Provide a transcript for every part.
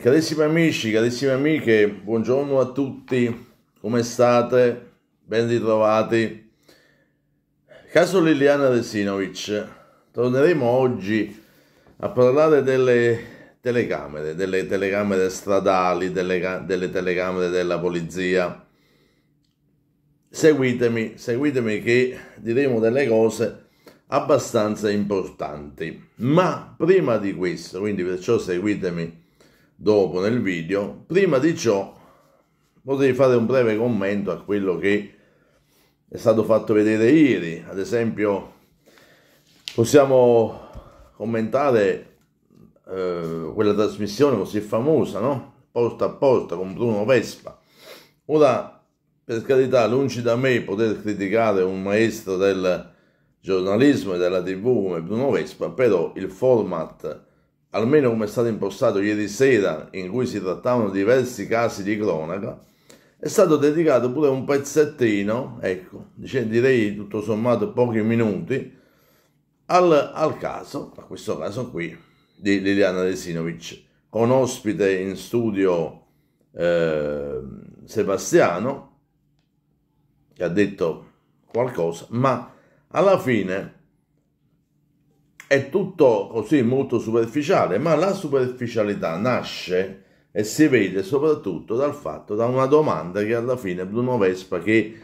carissimi amici, carissime amiche, buongiorno a tutti, come state? Ben ritrovati. Caso Liliana Resinovic, torneremo oggi a parlare delle telecamere, delle telecamere stradali, delle, delle telecamere della polizia. Seguitemi, seguitemi che diremo delle cose abbastanza importanti. Ma prima di questo, quindi perciò seguitemi dopo nel video. Prima di ciò potrei fare un breve commento a quello che è stato fatto vedere ieri. Ad esempio possiamo commentare eh, quella trasmissione così famosa, no? Posta a posta con Bruno Vespa. Ora, per carità, lungi da me poter criticare un maestro del giornalismo e della tv come Bruno Vespa, però il format almeno come è stato impostato ieri sera, in cui si trattavano diversi casi di cronaca, è stato dedicato pure un pezzettino, ecco, direi tutto sommato pochi minuti, al, al caso, a questo caso qui, di Liliana Resinovic, con ospite in studio eh, Sebastiano, che ha detto qualcosa, ma alla fine è tutto così molto superficiale, ma la superficialità nasce e si vede soprattutto dal fatto, da una domanda che alla fine Bruno Vespa che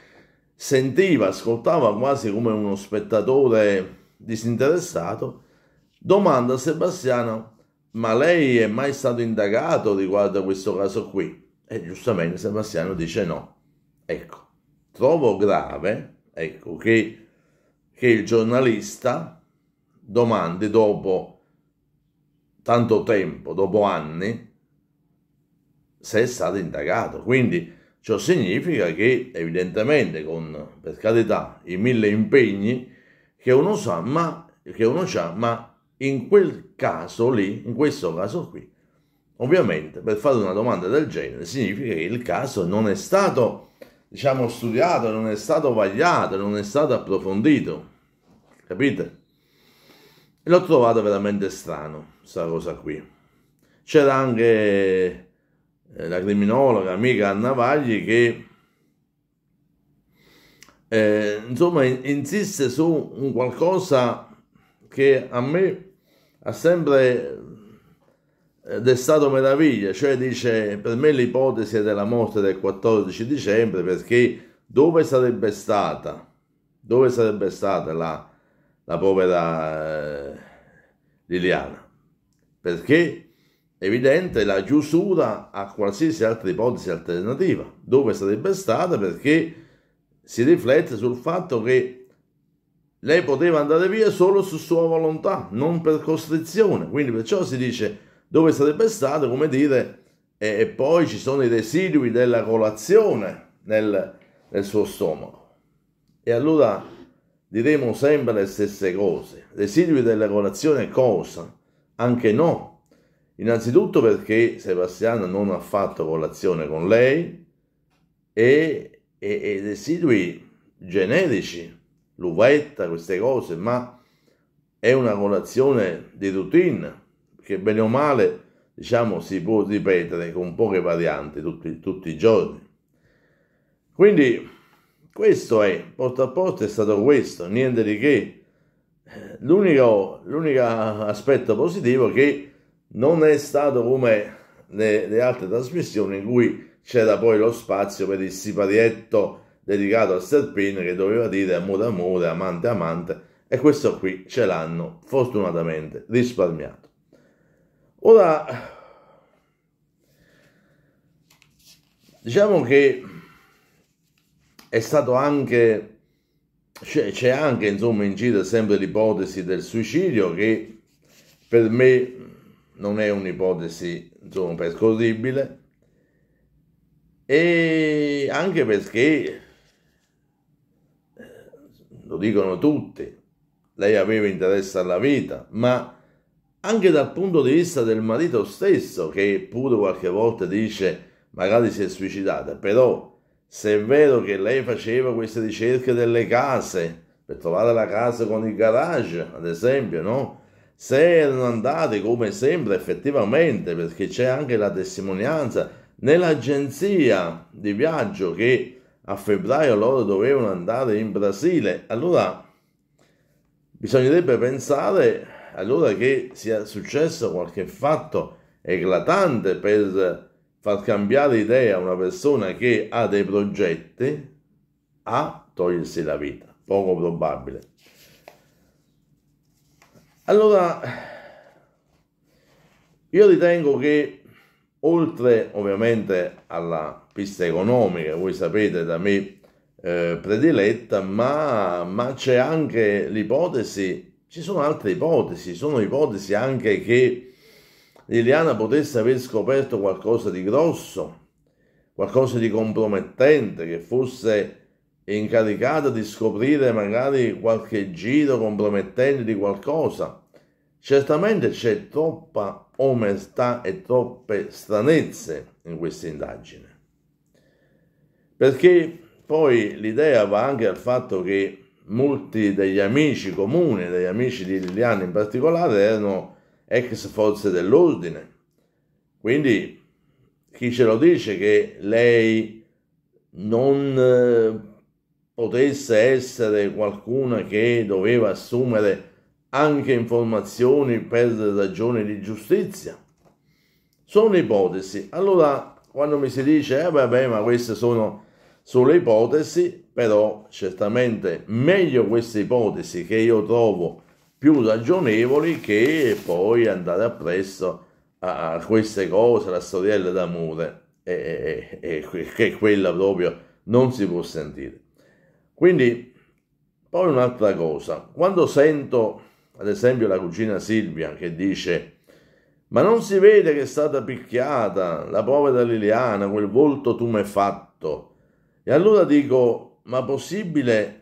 sentiva, ascoltava quasi come uno spettatore disinteressato, domanda a Sebastiano, ma lei è mai stato indagato riguardo a questo caso qui? E giustamente Sebastiano dice no. Ecco, trovo grave, ecco, che, che il giornalista domande dopo tanto tempo, dopo anni, se è stato indagato. Quindi ciò significa che evidentemente con, per carità, i mille impegni che uno sa, ma, che uno ha, ma in quel caso lì, in questo caso qui, ovviamente per fare una domanda del genere significa che il caso non è stato, diciamo, studiato, non è stato vagliato, non è stato approfondito. Capite? l'ho trovato veramente strano, sta cosa qui. C'era anche eh, la criminologa, amica Anna Vagli, che eh, insomma insiste su un qualcosa che a me ha sempre eh, destato meraviglia, cioè dice per me l'ipotesi è della morte del 14 dicembre perché dove sarebbe stata, dove sarebbe stata la la povera eh, Liliana, perché è evidente la chiusura a qualsiasi altra ipotesi alternativa, dove sarebbe stata perché si riflette sul fatto che lei poteva andare via solo su sua volontà, non per costrizione, quindi perciò si dice dove sarebbe stata, come dire, e, e, poi ci sono i residui della colazione nel, nel suo stomaco. E allora diremo sempre le stesse cose. Residui della colazione cosa? Anche no. Innanzitutto perché Sebastiano non ha fatto colazione con lei e, e, e residui generici, l'uvetta, queste cose, ma è una colazione di routine che bene o male diciamo si può ripetere con poche varianti tutti, tutti i giorni. Quindi questo è, porta a porta è stato questo, niente di che. L'unico, l'unico aspetto positivo è che non è stato come le, le altre trasmissioni in cui c'era poi lo spazio per il siparietto dedicato a serpino che doveva dire amore amore, amante amante e questo qui ce l'hanno fortunatamente risparmiato. Ora, diciamo che è stato anche, c'è, c'è anche insomma in giro sempre l'ipotesi del suicidio che per me non è un'ipotesi insomma percorribile e anche perché eh, lo dicono tutti lei aveva interesse alla vita ma anche dal punto di vista del marito stesso che pure qualche volta dice magari si è suicidata però se è vero che lei faceva queste ricerche delle case, per trovare la casa con il garage, ad esempio, no? Se erano andate come sembra effettivamente, perché c'è anche la testimonianza nell'agenzia di viaggio che a febbraio loro dovevano andare in Brasile, allora bisognerebbe pensare allora che sia successo qualche fatto eclatante per far cambiare idea a una persona che ha dei progetti a togliersi la vita, poco probabile. Allora, io ritengo che oltre ovviamente alla pista economica, voi sapete da me eh, prediletta, ma, ma c'è anche l'ipotesi, ci sono altre ipotesi, sono ipotesi anche che Liliana potesse aver scoperto qualcosa di grosso, qualcosa di compromettente, che fosse incaricata di scoprire magari qualche giro compromettente di qualcosa. Certamente c'è troppa omertà e troppe stranezze in questa indagine. Perché poi l'idea va anche al fatto che molti degli amici comuni, degli amici di Liliana in particolare, erano ex forze dell'ordine. Quindi chi ce lo dice che lei non eh, potesse essere qualcuno che doveva assumere anche informazioni per ragioni di giustizia? Sono ipotesi. Allora, quando mi si dice, eh vabbè, ma queste sono solo ipotesi, però certamente meglio queste ipotesi che io trovo più ragionevoli che poi andare appresso a, queste cose, la storiella d'amore, e, e, e, che quella proprio non si può sentire. Quindi, poi un'altra cosa, quando sento ad esempio la cugina Silvia che dice ma non si vede che è stata picchiata, la povera Liliana, quel volto tumefatto. E allora dico, ma possibile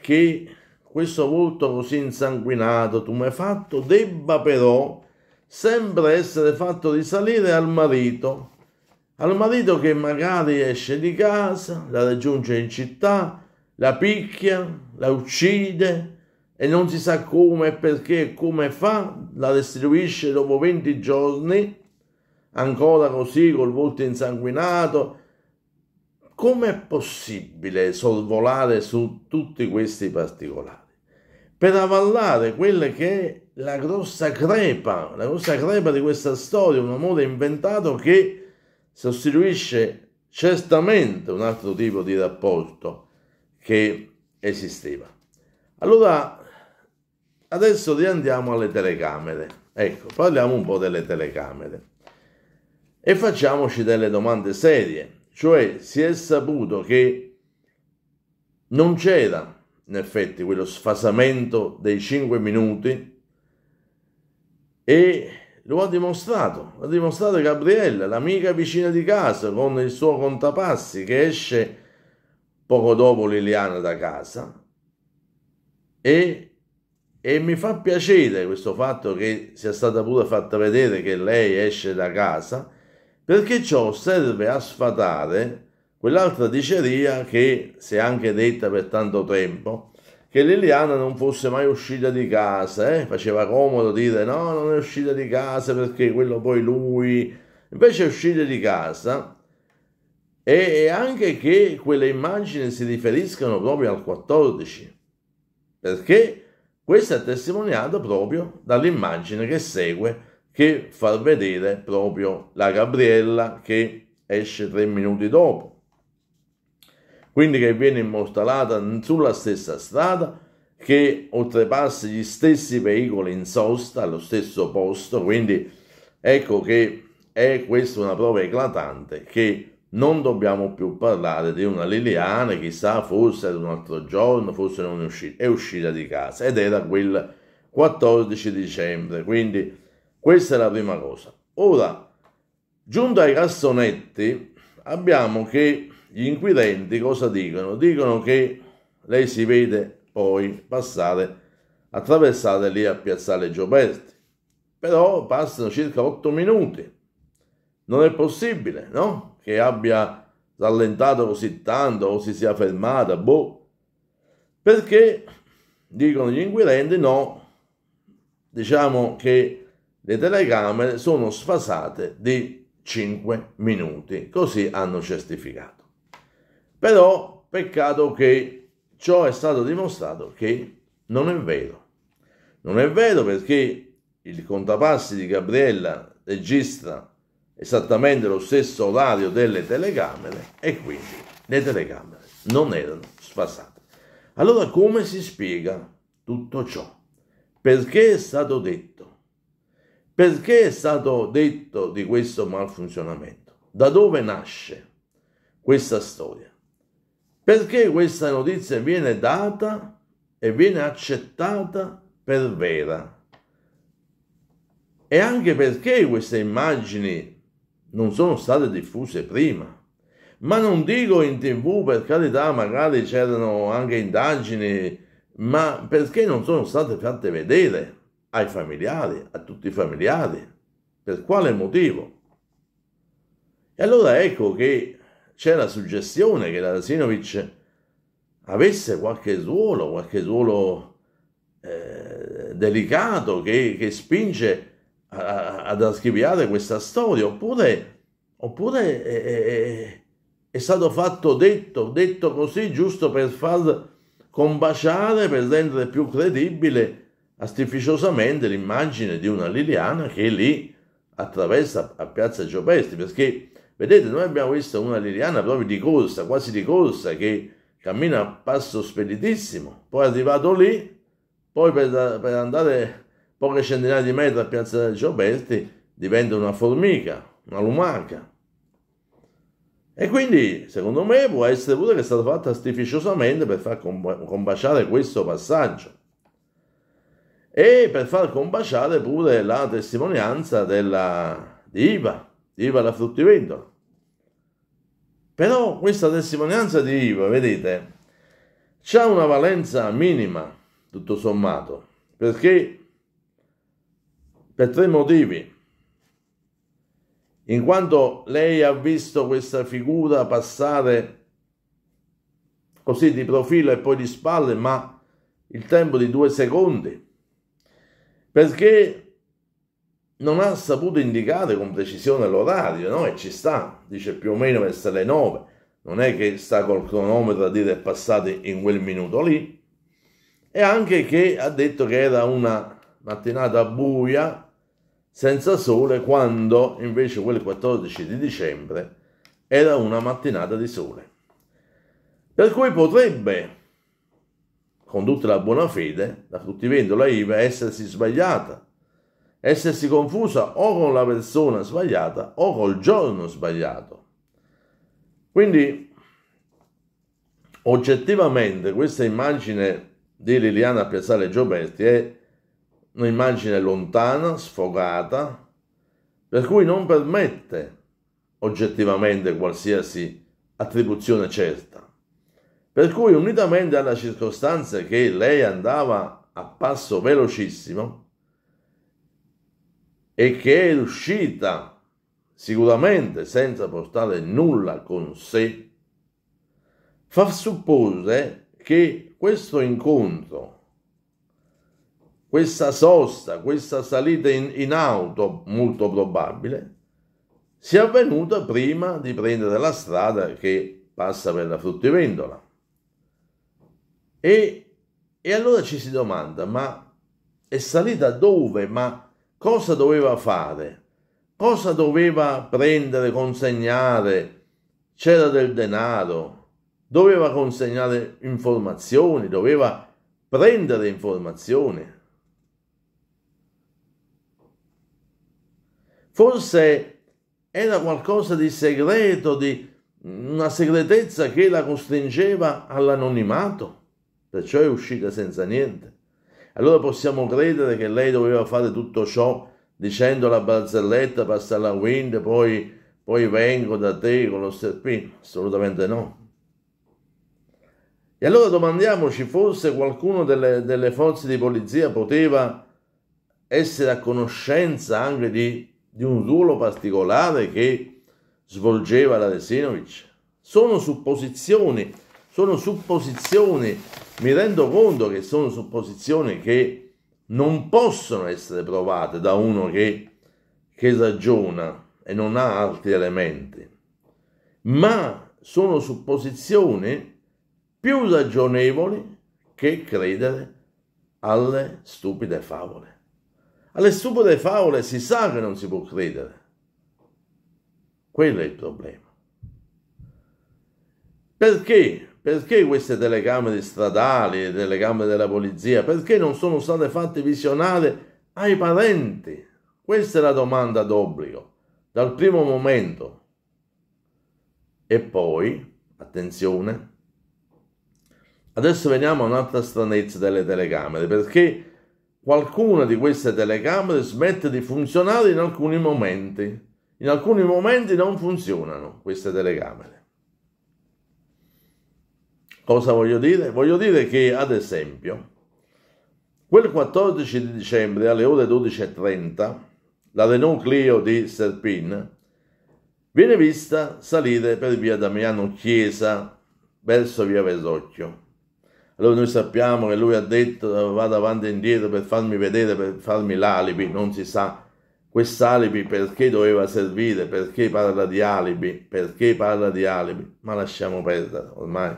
che questo volto così insanguinato, tumefatto, debba però sempre essere fatto risalire al marito, al marito che magari esce di casa, la raggiunge in città, la picchia, la uccide e non si sa come, perché e come fa, la restituisce dopo 20 giorni, ancora così col volto insanguinato. Com'è possibile sorvolare su tutti questi particolari? per avallare quella che è la grossa crepa, la grossa crepa di questa storia, un amore inventato che sostituisce certamente un altro tipo di rapporto che esisteva. Allora, adesso riandiamo alle telecamere. Ecco, parliamo un po' delle telecamere e facciamoci delle domande serie, cioè si è saputo che non c'era in effetti quello sfasamento dei cinque minuti e lo ha dimostrato, ha dimostrato Gabriella, l'amica vicina di casa con il suo contapassi che esce poco dopo Liliana da casa e, e mi fa piacere questo fatto che sia stata pure fatta vedere che lei esce da casa perché ciò serve a sfatare Quell'altra diceria che si è anche detta per tanto tempo, che Liliana non fosse mai uscita di casa, eh? faceva comodo dire no, non è uscita di casa perché quello poi lui, invece è uscita di casa e anche che quelle immagini si riferiscano proprio al 14, perché questo è testimoniato proprio dall'immagine che segue, che fa vedere proprio la Gabriella che esce tre minuti dopo quindi che viene immortalata sulla stessa strada, che oltrepassa gli stessi veicoli in sosta allo stesso posto, quindi ecco che è questa una prova eclatante che non dobbiamo più parlare di una Liliana, chissà, forse ad un altro giorno, forse non è uscita, è uscita di casa ed era quel 14 dicembre, quindi questa è la prima cosa. Ora, giunto ai cassonetti, abbiamo che gli inquirenti cosa dicono? Dicono che lei si vede poi passare, attraversare lì a Piazzale Gioberti, però passano circa otto minuti. Non è possibile, no? Che abbia rallentato così tanto o si sia fermata, boh. Perché, dicono gli inquirenti, no, diciamo che le telecamere sono sfasate di 5 minuti, così hanno certificato. Però peccato che ciò è stato dimostrato che non è vero. Non è vero perché il contapassi di Gabriella registra esattamente lo stesso orario delle telecamere e quindi le telecamere non erano sfasate. Allora come si spiega tutto ciò? Perché è stato detto? Perché è stato detto di questo malfunzionamento? Da dove nasce questa storia? Perché questa notizia viene data e viene accettata per vera? E anche perché queste immagini non sono state diffuse prima. Ma non dico in tv, per carità, magari c'erano anche indagini, ma perché non sono state fatte vedere ai familiari, a tutti i familiari? Per quale motivo? E allora ecco che c'è la suggestione che Rasinovic avesse qualche ruolo, qualche ruolo eh, delicato che, che spinge a, ad archiviare questa storia, oppure, oppure è, eh, è, eh, eh, è, stato fatto detto, detto così giusto per far combaciare, per rendere più credibile artificiosamente l'immagine di una Liliana che lì attraversa a Piazza Giopesti, perché Vedete, noi abbiamo visto una Liliana proprio di corsa, quasi di corsa, che cammina a passo speditissimo. Poi è arrivato lì, poi per, per andare poche centinaia di metri a Piazza dei Gioberti diventa una formica, una lumaca. E quindi, secondo me, può essere pure che è stata fatta artificiosamente per far combaciare questo passaggio e per far combaciare pure la testimonianza della, di Iva, di Iva la fruttivendola. Però questa testimonianza di Ivo, vedete, ha una valenza minima, tutto sommato, perché per tre motivi. In quanto lei ha visto questa figura passare così di profilo e poi di spalle, ma il tempo di due secondi. Perché non ha saputo indicare con precisione l'orario, no? E ci sta, dice più o meno verso le 9. Non è che sta col cronometro a dire è passato in quel minuto lì. E anche che ha detto che era una mattinata buia, senza sole, quando invece quel 14 di dicembre era una mattinata di sole. Per cui potrebbe, con tutta la buona fede, la fruttivendola IVA essersi sbagliata essersi confusa o con la persona sbagliata o col giorno sbagliato. Quindi, oggettivamente, questa immagine di Liliana Piazzale Gioberti è un'immagine lontana, sfogata, per cui non permette oggettivamente qualsiasi attribuzione certa. Per cui, unitamente alla circostanza che lei andava a passo velocissimo, e che è uscita sicuramente senza portare nulla con sé, fa supporre che questo incontro, questa sosta, questa salita in, in auto molto probabile, sia avvenuta prima di prendere la strada che passa per la fruttivendola. E, e allora ci si domanda, ma è salita dove? Ma cosa doveva fare, cosa doveva prendere, consegnare, c'era del denaro, doveva consegnare informazioni, doveva prendere informazioni. Forse era qualcosa di segreto, di una segretezza che la costringeva all'anonimato, perciò è uscita senza niente allora possiamo credere che lei doveva fare tutto ciò dicendo la barzelletta passa la wind, poi, poi vengo da te con lo serpino? Assolutamente no. E allora domandiamoci, forse qualcuno delle, delle forze di polizia poteva essere a conoscenza anche di, di un ruolo particolare che svolgeva la Resinovic? Sono supposizioni, sono supposizioni mi rendo conto che sono supposizioni che non possono essere provate da uno che, che ragiona e non ha altri elementi, ma sono supposizioni più ragionevoli che credere alle stupide favole. Alle stupide favole si sa che non si può credere. Quello è il problema. Perché perché queste telecamere stradali, telecamere della polizia, perché non sono state fatte visionare ai parenti? Questa è la domanda d'obbligo, dal primo momento. E poi, attenzione, adesso veniamo a un'altra stranezza delle telecamere, perché qualcuna di queste telecamere smette di funzionare in alcuni momenti. In alcuni momenti non funzionano queste telecamere. Cosa voglio dire? Voglio dire che, ad esempio, quel 14 di dicembre alle ore 12.30, la Renault Clio di Serpin viene vista salire per via Damiano Chiesa verso via Vesocchio. Allora noi sappiamo che lui ha detto vado avanti e indietro per farmi vedere, per farmi l'alibi, non si sa quest'alibi perché doveva servire, perché parla di alibi, perché parla di alibi, ma lasciamo perdere ormai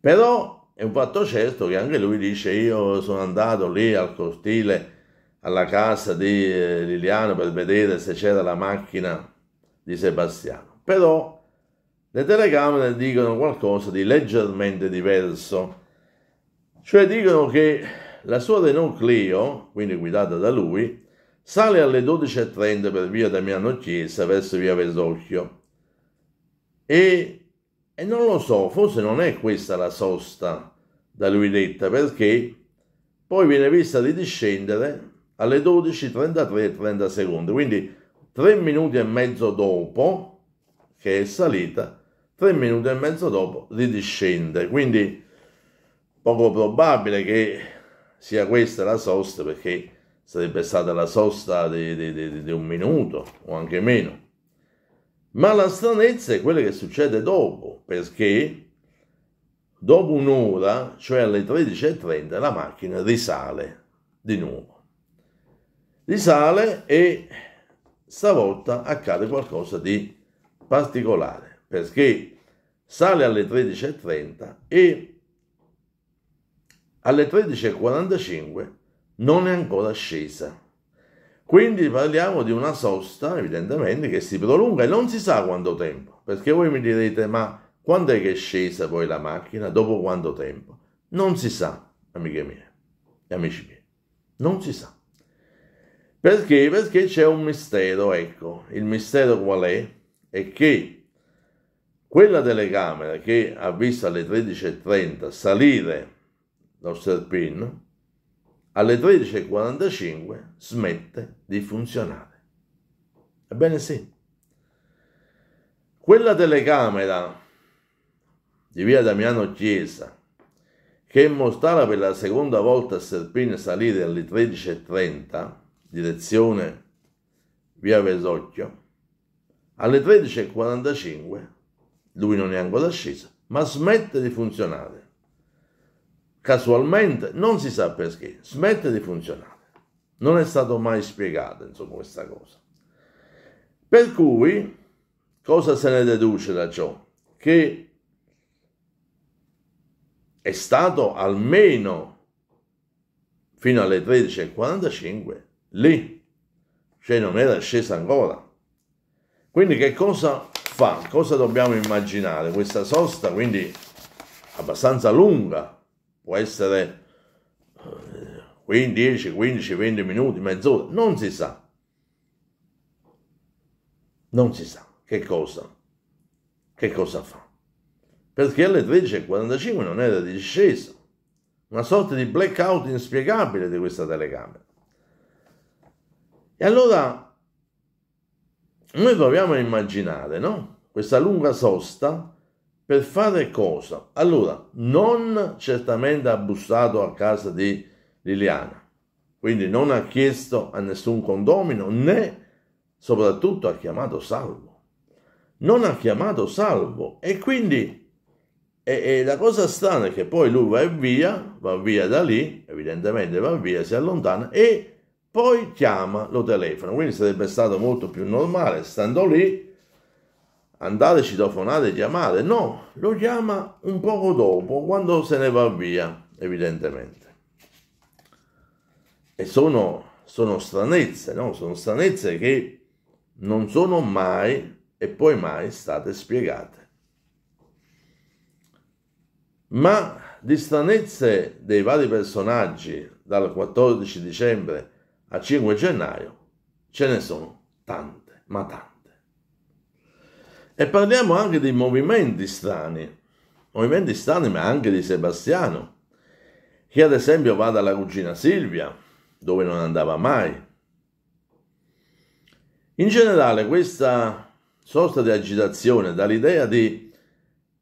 però è un fatto certo che anche lui dice io sono andato lì al cortile, alla casa di eh, Liliano per vedere se c'era la macchina di Sebastiano. Però le telecamere dicono qualcosa di leggermente diverso, cioè dicono che la sua Renault Clio, quindi guidata da lui, sale alle 12.30 per via Damiano Chiesa verso via Vesocchio e e non lo so, forse non è questa la sosta da lui detta, perché poi viene vista di discendere alle 12.33 e 30 secondi, quindi tre minuti e mezzo dopo che è salita, tre minuti e mezzo dopo ridiscende, quindi poco probabile che sia questa la sosta perché sarebbe stata la sosta di, di, di, di un minuto o anche meno. Ma la stranezza è quella che succede dopo, perché dopo un'ora, cioè alle 13.30, la macchina risale di nuovo. Risale e stavolta accade qualcosa di particolare, perché sale alle 13.30 e alle 13.45 non è ancora scesa quindi parliamo di una sosta, evidentemente, che si prolunga e non si sa quanto tempo. Perché voi mi direte, ma quando è che è scesa poi la macchina? Dopo quanto tempo? Non si sa, amiche mie e amici miei. Non si sa. Perché? Perché c'è un mistero, ecco. Il mistero qual è? È che quella telecamera che ha visto alle 13.30 salire lo Serpin alle 13.45 smette di funzionare. Ebbene sì, quella telecamera di via Damiano Chiesa che mostrava per la seconda volta Serpini salire alle 13.30, direzione via Vesocchio, alle 13.45 lui non è ancora sceso, ma smette di funzionare casualmente, non si sa perché, smette di funzionare. Non è stato mai spiegato, insomma, questa cosa. Per cui, cosa se ne deduce da ciò? Che è stato almeno fino alle 13.45 lì, cioè non era scesa ancora. Quindi che cosa fa? Cosa dobbiamo immaginare? Questa sosta, quindi abbastanza lunga, può essere 15, 10, 15, 20 minuti, mezz'ora, non si sa. Non si sa che cosa, che cosa fa. Perché alle 13.45 non era disceso. una sorta di blackout inspiegabile di questa telecamera. E allora noi proviamo a immaginare, no? Questa lunga sosta per fare cosa? Allora, non certamente ha bussato a casa di Liliana, quindi non ha chiesto a nessun condomino né soprattutto ha chiamato Salvo. Non ha chiamato Salvo e quindi e, la cosa strana è che poi lui va via, va via da lì, evidentemente va via, si allontana e poi chiama lo telefono. Quindi sarebbe stato molto più normale, stando lì, andate, citofonate, chiamate. No, lo chiama un poco dopo, quando se ne va via, evidentemente. E sono, sono stranezze, no? Sono stranezze che non sono mai e poi mai state spiegate. Ma di stranezze dei vari personaggi dal 14 dicembre al 5 gennaio ce ne sono tante, ma tante. E parliamo anche dei movimenti strani, movimenti strani ma anche di Sebastiano, che ad esempio va dalla cugina Silvia, dove non andava mai. In generale questa sorta di agitazione dà l'idea di,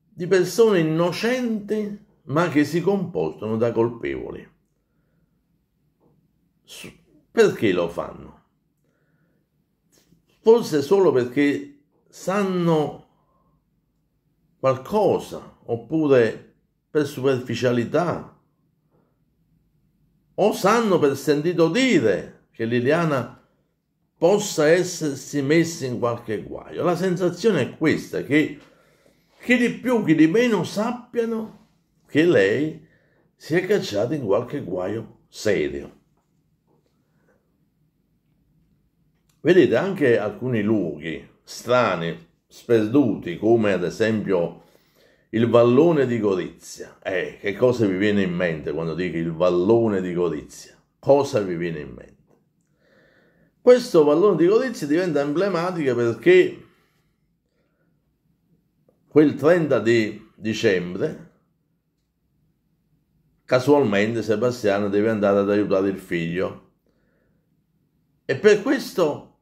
di persone innocenti ma che si comportano da colpevoli. Perché lo fanno? Forse solo perché sanno qualcosa oppure per superficialità o sanno per sentito dire che Liliana possa essersi messa in qualche guaio. La sensazione è questa, che chi di più, chi di meno sappiano che lei si è cacciata in qualche guaio serio. Vedete, anche alcuni luoghi strani, sperduti, come ad esempio il vallone di Gorizia. Eh, che cosa vi viene in mente quando dico il vallone di Gorizia? Cosa vi viene in mente? Questo vallone di Gorizia diventa emblematico perché quel 30 di dicembre casualmente Sebastiano deve andare ad aiutare il figlio e per questo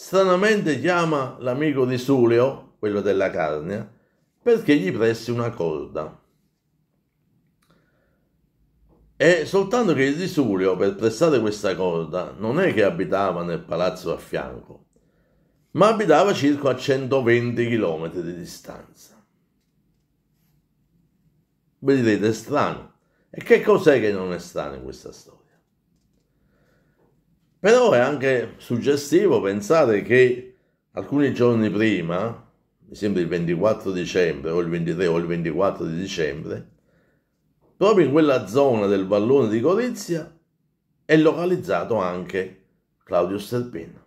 stranamente chiama l'amico di Suleo, quello della Carnia, perché gli presti una corda. E soltanto che il Risulio, per prestare questa corda, non è che abitava nel palazzo a fianco, ma abitava circa a 120 km di distanza. Vedete, è strano. E che cos'è che non è strano in questa storia? Però è anche suggestivo pensare che alcuni giorni prima, mi sembra il 24 dicembre o il 23 o il 24 di dicembre, proprio in quella zona del vallone di Gorizia è localizzato anche Claudio Sterpino,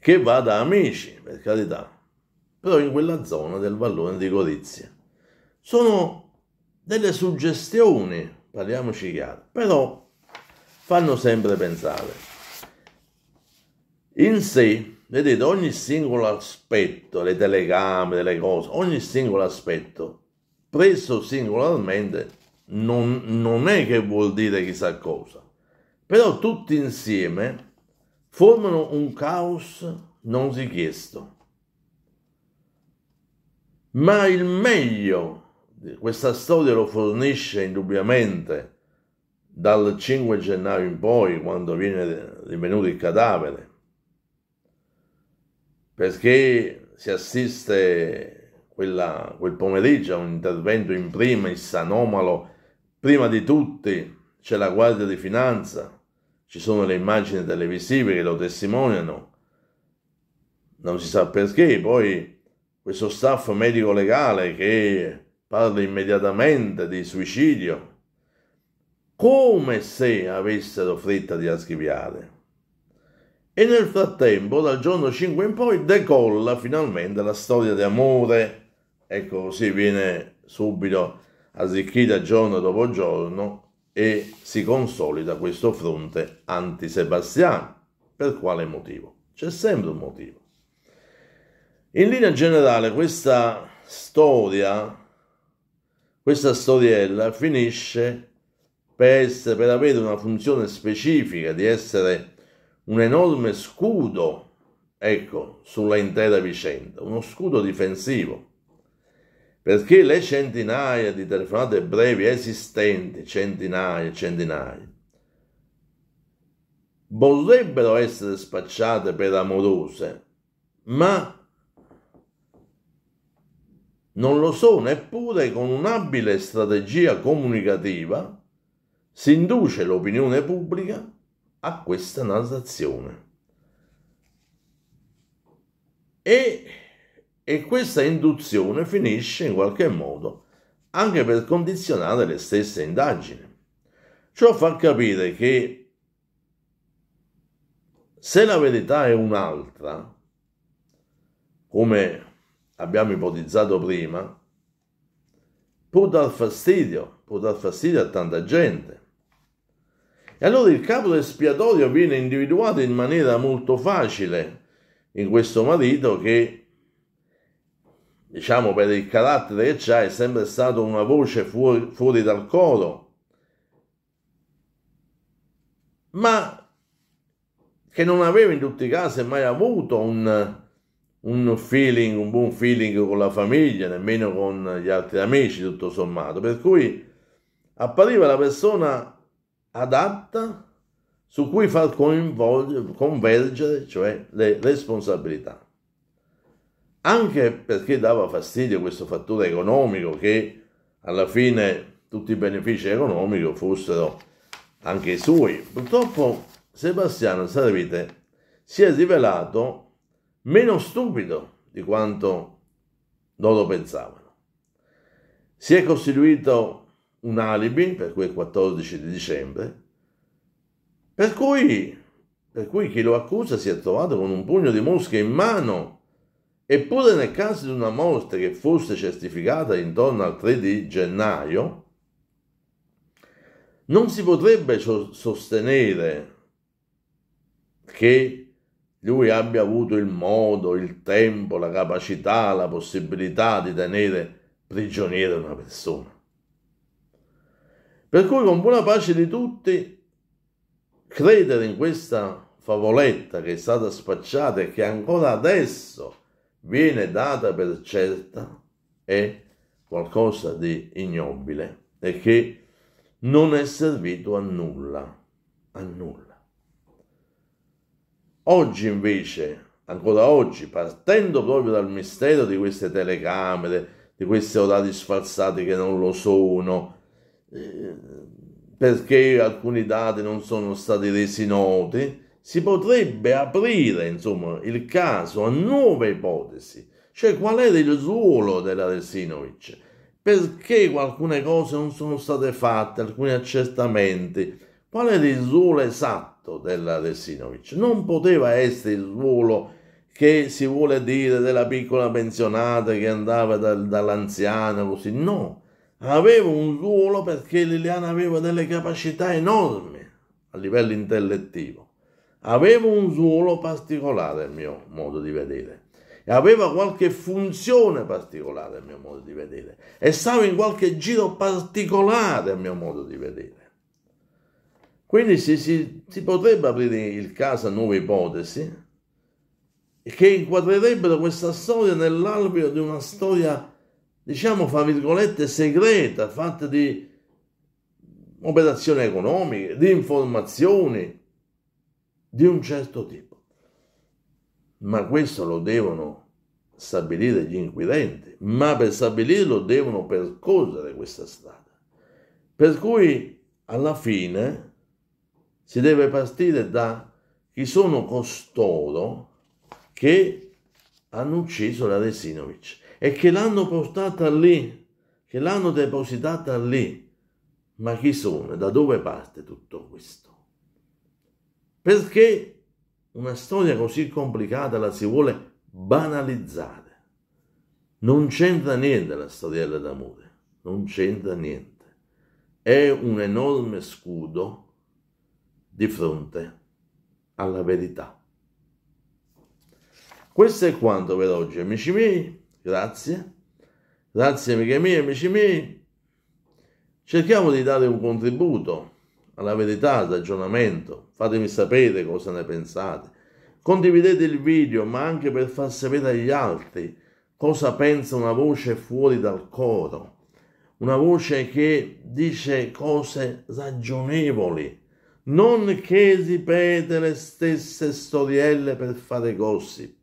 che va da amici, per carità, però in quella zona del vallone di Gorizia. Sono delle suggestioni, parliamoci chiaro, però fanno sempre pensare. In sé, vedete, ogni singolo aspetto, le telecamere, le cose, ogni singolo aspetto preso singolarmente non, non è che vuol dire chissà cosa, però tutti insieme formano un caos non richiesto. Ma il meglio, questa storia lo fornisce indubbiamente, dal 5 gennaio in poi, quando viene rinvenuto il cadavere, perché si assiste quella, quel pomeriggio a un intervento in primis anomalo, prima di tutti c'è la Guardia di Finanza, ci sono le immagini televisive che lo testimoniano, non si sa perché, poi questo staff medico legale che parla immediatamente di suicidio, come se avessero fretta di archiviare. E nel frattempo, dal giorno 5 in poi, decolla finalmente la storia di amore. Ecco, così viene subito arricchita giorno dopo giorno e si consolida questo fronte anti-Sebastiano. Per quale motivo? C'è sempre un motivo. In linea generale questa storia, questa storiella finisce per, essere, per avere una funzione specifica, di essere un enorme scudo, ecco, sulla intera vicenda, uno scudo difensivo perché le centinaia di telefonate brevi esistenti, centinaia e centinaia, vorrebbero essere spacciate per amorose, ma non lo sono, neppure con un'abile strategia comunicativa si induce l'opinione pubblica a questa narrazione. E, e questa induzione finisce in qualche modo anche per condizionare le stesse indagini. Ciò fa capire che se la verità è un'altra, come abbiamo ipotizzato prima, può dar fastidio, può dar fastidio a tanta gente. E allora il capo espiatorio viene individuato in maniera molto facile in questo marito che, diciamo, per il carattere che ha, è sempre stato una voce fuori, fuori dal coro. Ma che non aveva in tutti i casi mai avuto un, un feeling, un buon feeling con la famiglia, nemmeno con gli altri amici, tutto sommato. Per cui appariva la persona adatta su cui far convergere, cioè, le responsabilità. Anche perché dava fastidio questo fattore economico che alla fine tutti i benefici economici fossero anche i suoi. Purtroppo Sebastiano Sarvite si è rivelato meno stupido di quanto loro pensavano. Si è costituito un alibi per quel 14 di dicembre, per cui, per cui chi lo accusa si è trovato con un pugno di mosche in mano Eppure nel caso di una morte che fosse certificata intorno al 3 di gennaio, non si potrebbe sostenere che lui abbia avuto il modo, il tempo, la capacità, la possibilità di tenere prigioniera una persona. Per cui con buona pace di tutti, credere in questa favoletta che è stata spacciata e che ancora adesso viene data per certa è qualcosa di ignobile e che non è servito a nulla, a nulla. Oggi invece, ancora oggi, partendo proprio dal mistero di queste telecamere, di questi orari sfalsati che non lo sono, eh, perché alcuni dati non sono stati resi noti, si potrebbe aprire insomma, il caso a nuove ipotesi, cioè qual era il ruolo della Resinovic, perché alcune cose non sono state fatte, alcuni accertamenti, qual era il ruolo esatto della Resinovic, non poteva essere il ruolo che si vuole dire della piccola pensionata che andava dal, dall'anziana, così no aveva un ruolo perché Liliana aveva delle capacità enormi a livello intellettivo. Aveva un ruolo particolare, a mio modo di vedere e aveva qualche funzione particolare a mio modo di vedere e stava in qualche giro particolare a mio modo di vedere. Quindi si, si, si potrebbe aprire il caso a nuove ipotesi che inquadrerebbero questa storia nell'alveo di una storia diciamo, fra virgolette, segreta, fatta di operazioni economiche, di informazioni di un certo tipo. Ma questo lo devono stabilire gli inquirenti, ma per stabilirlo devono percorrere questa strada. Per cui alla fine si deve partire da chi sono costoro che hanno ucciso la Resinovic e che l'hanno portata lì, che l'hanno depositata lì. Ma chi sono? Da dove parte tutto questo? Perché una storia così complicata la si vuole banalizzare? Non c'entra niente la storiella d'amore, non c'entra niente. È un enorme scudo di fronte alla verità. Questo è quanto per oggi, amici miei. Grazie. Grazie amiche mie, amici miei. Cerchiamo di dare un contributo alla verità, al ragionamento. Fatemi sapere cosa ne pensate. Condividete il video, ma anche per far sapere agli altri cosa pensa una voce fuori dal coro. Una voce che dice cose ragionevoli, non che ripete le stesse storielle per fare gossip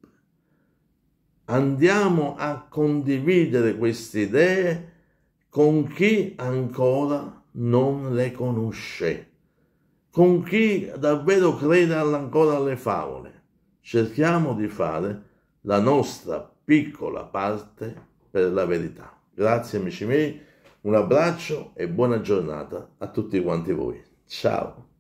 andiamo a condividere queste idee con chi ancora non le conosce, con chi davvero crede ancora alle favole. Cerchiamo di fare la nostra piccola parte per la verità. Grazie amici miei, un abbraccio e buona giornata a tutti quanti voi. Ciao!